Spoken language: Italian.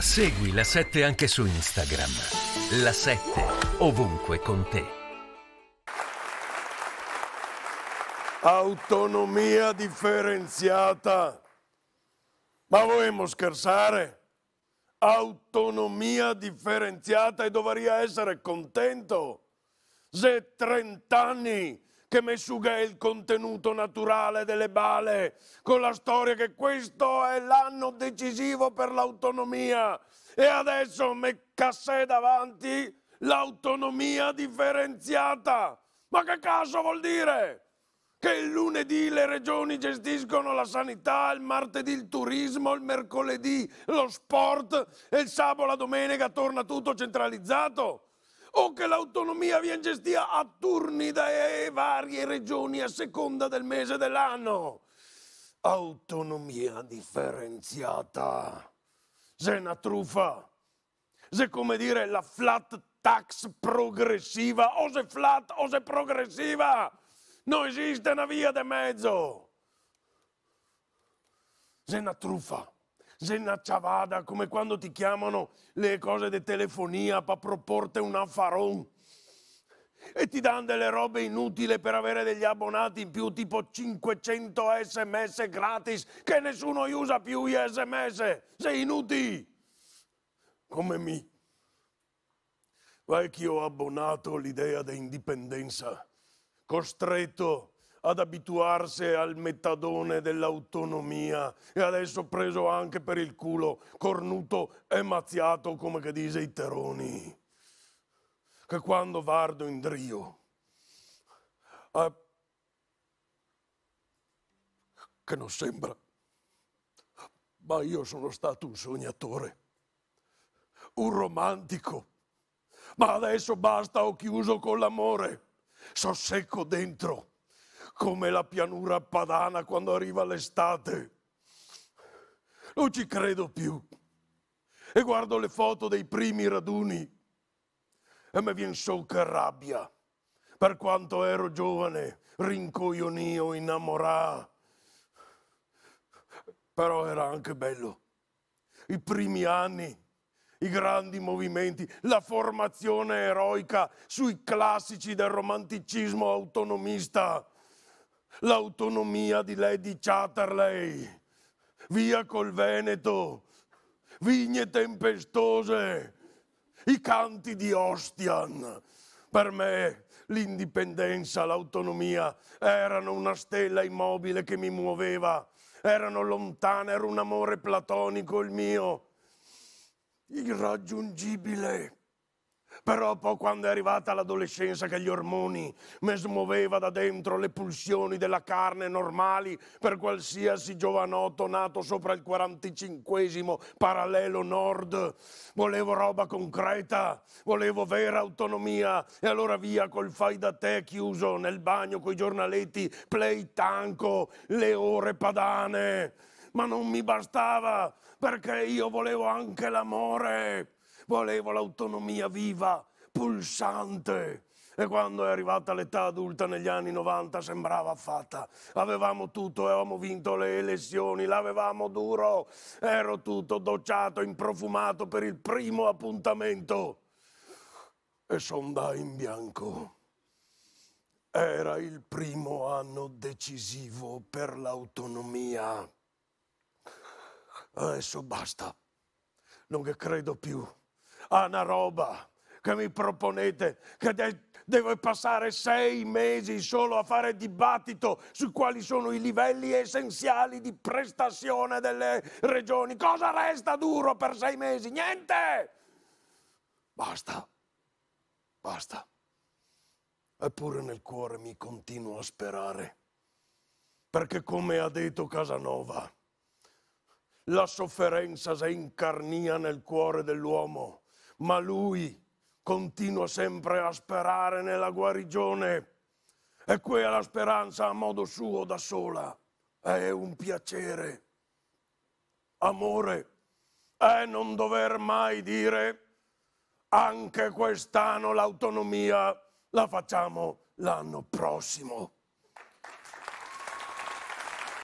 Segui la 7 anche su Instagram. La 7 ovunque con te. Autonomia differenziata. Ma vogliamo scherzare? Autonomia differenziata e dovrei essere contento se 30 anni che mi suga il contenuto naturale delle bale, con la storia che questo è l'anno decisivo per l'autonomia e adesso me cassè davanti l'autonomia differenziata. Ma che cazzo vuol dire? Che il lunedì le regioni gestiscono la sanità, il martedì il turismo, il mercoledì lo sport e il sabato la domenica torna tutto centralizzato? o che l'autonomia viene gestita a turni da varie regioni a seconda del mese dell'anno. Autonomia differenziata. Se è una truffa. Se è come dire la flat tax progressiva o se flat o se progressiva. Non esiste una via di mezzo. Se è una truffa snacciavada, come quando ti chiamano le cose di telefonia per proporte un affaron e ti danno delle robe inutili per avere degli abbonati in più, tipo 500 sms gratis che nessuno usa più gli sms, sei inutili! Come mi. ho abbonato l'idea di indipendenza, costretto ad abituarsi al metadone dell'autonomia e adesso preso anche per il culo, cornuto e mazziato come che dice i teroni. Che quando vardo in drio, eh, che non sembra, ma io sono stato un sognatore, un romantico, ma adesso basta, ho chiuso con l'amore, so secco dentro come la pianura padana quando arriva l'estate. Non ci credo più. E guardo le foto dei primi raduni e mi viene so che rabbia. Per quanto ero giovane, rincoglionio, innamorato. Però era anche bello. I primi anni i grandi movimenti, la formazione eroica sui classici del romanticismo autonomista l'autonomia di Lady Chatterley. Via col Veneto, vigne tempestose, i canti di Ostian. Per me l'indipendenza, l'autonomia erano una stella immobile che mi muoveva, erano lontane, era un amore platonico il mio, irraggiungibile però poi quando è arrivata l'adolescenza che gli ormoni mi smuoveva da dentro le pulsioni della carne normali per qualsiasi giovanotto nato sopra il 45 parallelo nord, volevo roba concreta, volevo vera autonomia e allora via col fai da te chiuso nel bagno coi giornaletti, play tanco, le ore padane. Ma non mi bastava perché io volevo anche l'amore volevo l'autonomia viva, pulsante. E quando è arrivata l'età adulta negli anni 90 sembrava fatta. Avevamo tutto, avevamo vinto le elezioni, l'avevamo duro. Ero tutto docciato, improfumato per il primo appuntamento. E sondai in bianco. Era il primo anno decisivo per l'autonomia. Adesso basta. Non credo più a ah, una roba che mi proponete, che de- devo passare sei mesi solo a fare dibattito su quali sono i livelli essenziali di prestazione delle regioni. Cosa resta duro per sei mesi? Niente! Basta, basta. Eppure nel cuore mi continuo a sperare, perché come ha detto Casanova, la sofferenza si incarnia nel cuore dell'uomo ma lui continua sempre a sperare nella guarigione e quella speranza a modo suo da sola è un piacere. Amore è non dover mai dire anche quest'anno l'autonomia la facciamo l'anno prossimo.